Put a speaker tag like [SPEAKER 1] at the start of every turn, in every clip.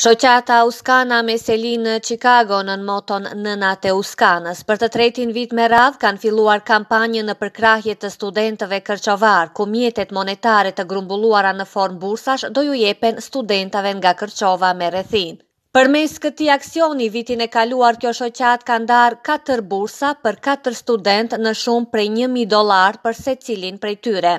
[SPEAKER 1] Shoqata Uskana me selinë në Chicago në në moton në nate uskanës. Për të tretin vit me radhë kanë filuar kampanjën në përkrahje të studentëve kërqovar, ku mjetet monetare të grumbulluara në form bursash do ju jepen studentave nga kërqova me rethin. Për mes këti aksioni, vitin e kaluar kjo shoqat kanë darë 4 bursa për 4 student në shumë prej 1.000 dolar për se cilin prej tyre.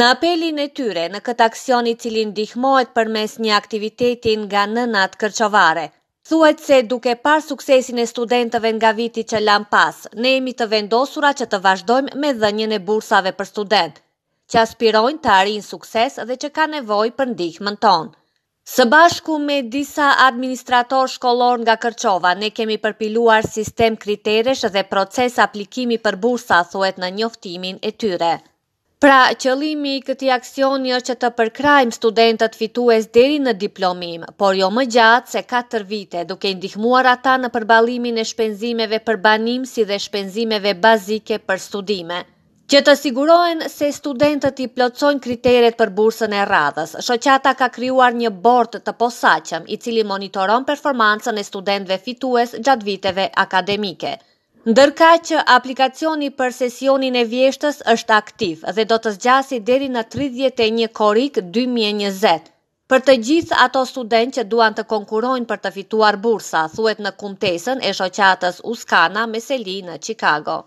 [SPEAKER 1] Në apelin e tyre, në këtë aksion i cilin dihmojt për mes një aktivitetin nga nënat kërqovare, Thuet se duke par suksesin e studentëve nga viti që lam pas, ne jemi të vendosura që të vazhdojmë me dhënjën e bursave për student, që aspirojnë të arinë sukses dhe që ka nevoj për ndihmën tonë. Së bashku me disa administrator shkollor nga Kërqova, ne kemi përpiluar sistem kriteresh dhe proces aplikimi për bursa, thuet në njoftimin e tyre. Pra, qëllimi i këtij aksioni është që të përkrajmë studentët fitues deri në diplomim, por jo më gjatë se 4 vite, duke i ndihmuar ata në përballimin e shpenzimeve për banim si dhe shpenzimeve bazike për studime. Që të sigurohen se studentët i plotësojnë kriteret për bursën e radhës, shoqata ka krijuar një bord të posaçëm i cili monitoron performancën e studentëve fitues gjatë viteve akademike. Ndërka që aplikacioni për sesionin e vjeshtës është aktiv dhe do të zgjasi deri në 31 korik 2020. Për të gjithë ato student që duan të konkurojnë për të fituar bursa, thuet në kumtesën e shoqatës Uskana me Selinë, Chicago.